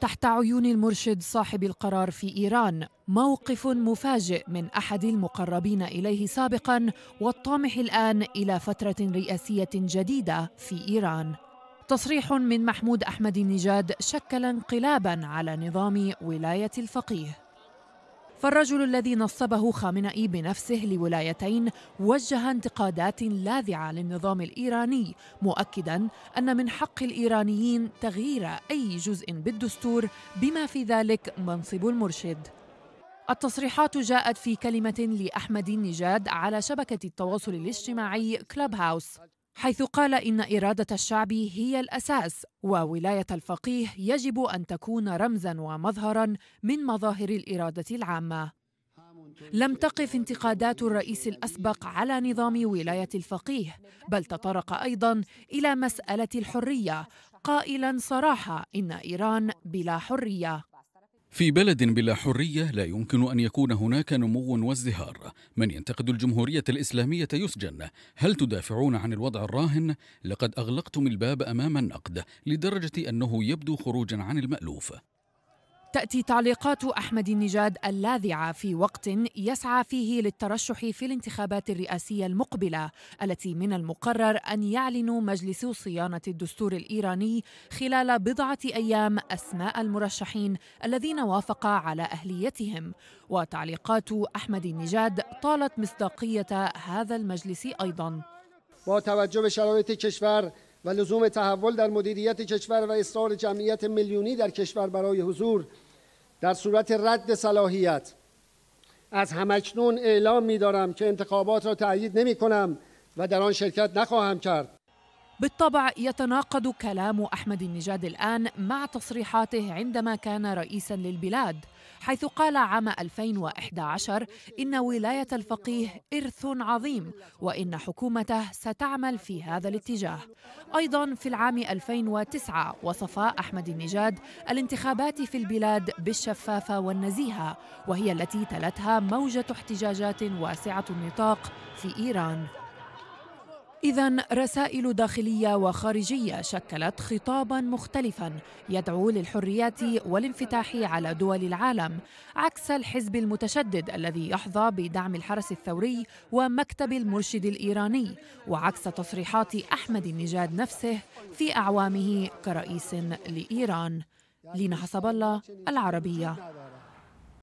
تحت عيون المرشد صاحب القرار في ايران موقف مفاجئ من احد المقربين اليه سابقا والطامح الان الى فتره رئاسيه جديده في ايران تصريح من محمود احمد النجاد شكل انقلابا على نظام ولايه الفقيه فالرجل الذي نصبه خامنئي بنفسه لولايتين وجه انتقادات لاذعه للنظام الايراني مؤكدا ان من حق الايرانيين تغيير اي جزء بالدستور بما في ذلك منصب المرشد التصريحات جاءت في كلمة لأحمد النجاد على شبكة التواصل الاجتماعي كلوب هاوس حيث قال إن إرادة الشعب هي الأساس وولاية الفقيه يجب أن تكون رمزا ومظهرا من مظاهر الإرادة العامة لم تقف انتقادات الرئيس الاسبق على نظام ولايه الفقيه بل تطرق ايضا الى مساله الحريه قائلا صراحه ان ايران بلا حريه في بلد بلا حرية لا يمكن أن يكون هناك نمو وازدهار من ينتقد الجمهورية الإسلامية يسجن هل تدافعون عن الوضع الراهن؟ لقد أغلقتم الباب أمام النقد لدرجة أنه يبدو خروجا عن المألوف تأتي تعليقات أحمد النجاد اللاذعة في وقت يسعى فيه للترشح في الانتخابات الرئاسية المقبلة التي من المقرر أن يعلن مجلس صيانة الدستور الإيراني خلال بضعة أيام أسماء المرشحين الذين وافق على أهليتهم وتعليقات أحمد النجاد طالت مصداقية هذا المجلس أيضا و لزوم تحول در مدیریت کشور و اصرار جمعیت میلیونی در کشور برای حضور در صورت رد صلاحیت از همکنون اعلام می دارم که انتخابات را تأیید نمی کنم و در آن شرکت نخواهم کرد بالطبع يتناقض كلام احمد النجاد الان مع تصريحاته عندما كان رئيسا للبلاد حيث قال عام 2011 ان ولايه الفقيه ارث عظيم وان حكومته ستعمل في هذا الاتجاه. ايضا في العام 2009 وصف احمد النجاد الانتخابات في البلاد بالشفافه والنزيهه وهي التي تلتها موجه احتجاجات واسعه النطاق في ايران. إذا رسائل داخلية وخارجية شكلت خطابا مختلفا يدعو للحريات والانفتاح على دول العالم عكس الحزب المتشدد الذي يحظى بدعم الحرس الثوري ومكتب المرشد الإيراني وعكس تصريحات أحمد النجاد نفسه في أعوامه كرئيس لإيران لينا حسب الله العربية